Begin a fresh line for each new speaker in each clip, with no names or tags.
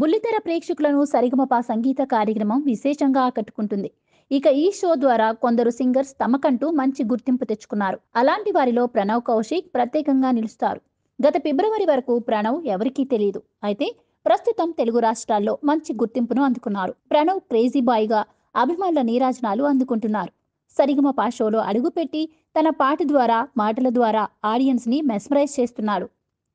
బుల్లితెర ప్రేక్షకులను సరిగమప సంగీత కార్యక్రమం విశేషంగా ఆకట్టుకుంటుంది ఇక ఈ షో ద్వారా కొందరు సింగర్స్ తమకంటూ మంచి గుర్తింపు తెచ్చుకున్నారు అలాంటి వారిలో ప్రణవ్ కౌశిక్ ప్రత్యేకంగా నిలుస్తారు గత ఫిబ్రవరి వరకు ప్రణవ్ ఎవరికీ తెలియదు అయితే ప్రస్తుతం తెలుగు రాష్ట్రాల్లో మంచి గుర్తింపును అందుకున్నారు ప్రణవ్ క్రేజీ గా అభిమానుల నీరాజనాలు అందుకుంటున్నారు సరిగమ షోలో అడుగుపెట్టి తన పాట ద్వారా మాటల ద్వారా ఆడియన్స్ ని మెస్మరైజ్ చేస్తున్నాడు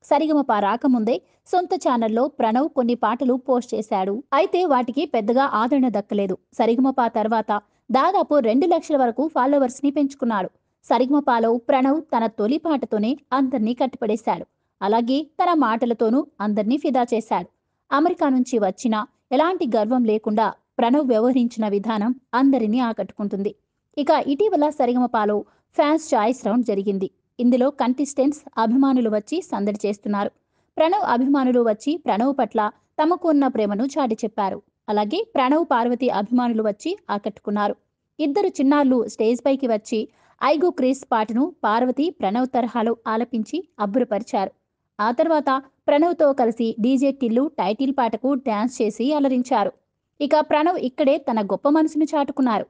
సరిగమప రాకముందే సొంత ఛానల్లో ప్రణవ్ కొన్ని పాటలు పోస్ట్ చేశాడు అయితే వాటికి పెద్దగా ఆదరణ దక్కలేదు సరిగమప తర్వాత దాదాపు రెండు లక్షల వరకు ఫాలోవర్స్ ని పెంచుకున్నాడు సరిగమపాలో ప్రణవ్ తన తొలి పాటతోనే అందర్నీ కట్టిపడేశాడు అలాగే తన మాటలతోనూ అందర్నీ ఫిదా చేశాడు అమెరికా నుంచి వచ్చినా ఎలాంటి గర్వం లేకుండా ప్రణవ్ వ్యవహరించిన విధానం అందరినీ ఆకట్టుకుంటుంది ఇక ఇటీవల సరిగమపాలో ఫ్యాన్స్ చాయిస్ రౌండ్ జరిగింది ఇందులో కంటెస్టెంట్స్ అభిమానులు వచ్చి సందడి చేస్తున్నారు ప్రణవ్ అభిమానులు వచ్చి ప్రణవ్ పట్ల తమకు ఉన్న ప్రేమను చాటి చెప్పారు అలాగే ప్రణవ్ పార్వతి అభిమానులు వచ్చి ఆకట్టుకున్నారు ఇద్దరు చిన్నారులు స్టేజ్ పైకి వచ్చి ఐగో క్రీస్ పాటను పార్వతి ప్రణవ్ తరహాలో ఆలపించి అబ్బురపరిచారు ఆ తర్వాత ప్రణవ్తో కలిసి డీజే టిల్లు టైటిల్ పాటకు డ్యాన్స్ చేసి అలరించారు ఇక ప్రణవ్ ఇక్కడే తన గొప్ప మనసును చాటుకున్నారు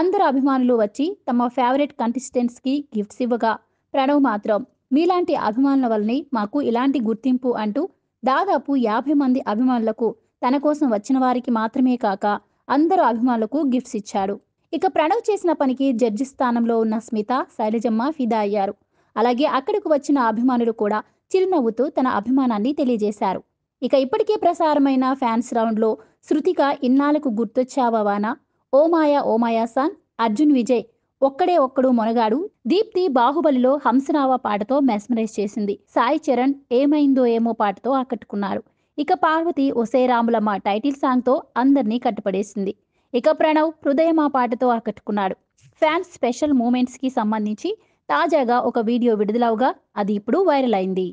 అందరు అభిమానులు వచ్చి తమ ఫేవరెట్ కంటెస్టెంట్స్కి గిఫ్ట్స్ ఇవ్వగా ప్రణవ్ మాత్రం మీలాంటి అభిమానుల వల్లనే మాకు ఇలాంటి గుర్తింపు అంటూ దాదాపు యాభై మంది అభిమానులకు తన కోసం వచ్చిన వారికి మాత్రమే కాక అందరూ అభిమానులకు గిఫ్ట్స్ ఇచ్చాడు ఇక ప్రణవ్ చేసిన పనికి జడ్జి స్థానంలో ఉన్న స్మిత శైలజమ్మ ఫిదా అయ్యారు అలాగే అక్కడికి వచ్చిన అభిమానులు కూడా చిరునవ్వుతూ తన అభిమానాన్ని తెలియజేశారు ఇక ఇప్పటికే ప్రసారమైన ఫ్యాన్స్ రౌండ్లో శృతిక ఇన్నాళ్లకు గుర్తొచ్చావా వానా ఓమాయా ఓమాయా సాన్ అర్జున్ విజయ్ ఒక్కడే ఒక్కడు మొనగాడు దీప్తి బాహుబలిలో హంసనావ పాటతో మెస్మరైజ్ చేసింది సాయి చరణ్ ఏమైందో ఏమో పాటతో ఆకట్టుకున్నారు ఇక పార్వతి ఒసే రాములమ్మ టైటిల్ సాంగ్తో అందరినీ కట్టుపడేసింది ఇక ప్రణవ్ హృదయమా పాటతో ఆకట్టుకున్నాడు ఫ్యాన్స్ స్పెషల్ మూమెంట్స్కి సంబంధించి తాజాగా ఒక వీడియో విడుదలవుగా అది ఇప్పుడు వైరల్ అయింది